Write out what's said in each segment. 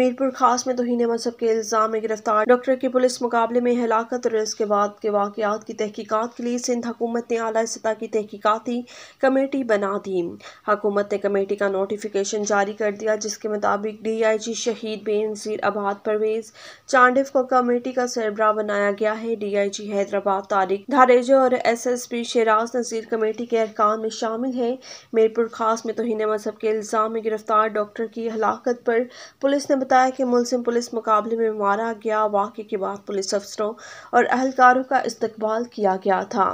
میرپور خاص میں توہین مذہب کے الزام میں گرفتار ڈاکٹر کے پولیس مقابلے میں ہلاکت اور اس کے بعد کے واقعات کی تحقیقات کے لیے سندھ حکومت نے سطح کی تحقیقاتی کمیٹی بنا دی حکومت نے کمیٹی کا نوٹیفیکیشن جاری کر دیا جس کے مطابق ڈی آئی جی شہید بے نظیر آباد پرویز چانڈف کو کمیٹی کا سربراہ بنایا گیا ہے D I G Hyderabad Tariq Dharejo اور S S P Shiraz Nazir committee کے ارکان میں شامل ہیں میرپور خاص میں توہین مذہب کے الزام میں گرفتار ڈاکٹر کی ہلاکت پر پولیس نے بتایا کہ ملزم پولیس مقابلے میں مارا گیا واقعے کے بعد پولیس افسروں اور اہلکاروں کا استقبال کیا گیا تھا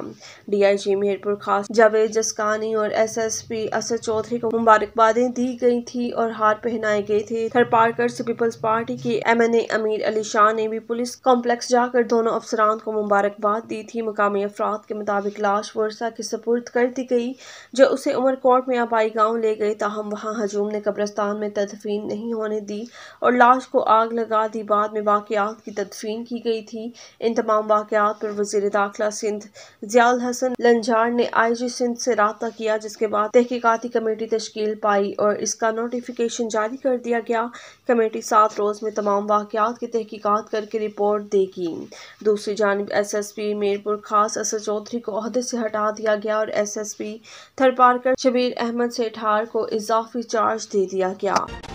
ڈی آئی جی میرپور خاص جاوید جسکانی اور S S P Asad Chaudhry کو مبارکبادیں دی گئی تھی اور ہار پہنائے گئے تھے تھر پارکر سے پیپلز پارٹی کے M N A Amir Ali Shah نے بھی پولیس کمپلیکس جا کر دونوں افسران کو مبارکباد دی تھی مقامی افراد کے مطابق لاش ورثہ کی سپرد کر دی گئی جو اسے عمر کوٹ میں آبائی گاؤں لے گئے تاہم وہاں ہجوم نے قبرستان میں تدفین نہیں ہونے دی اور لاش کو آگ لگا دی بعد میں واقعات کی تدفین کی گئی تھی ان تمام واقعات پر وزیر داخلہ سندھ ضیاء الحسن لنجار نے آئی جی سندھ سے رابطہ کیا جس کے بعد تحقیقاتی کمیٹی تشکیل پائی اور اس کا نوٹیفیکیشن جاری کر دیا گیا کمیٹی سات روز میں تمام واقعات کی تحقیقات کر کے رپورٹ دے گی دوسری جانب ایس ایس پی میر پور خاص اسد چودھری کو عہدے سے ہٹا دیا گیا اور S S P Thar Parkar Shabbir Ahmed Sethar کو اضافی چارج دے دیا گیا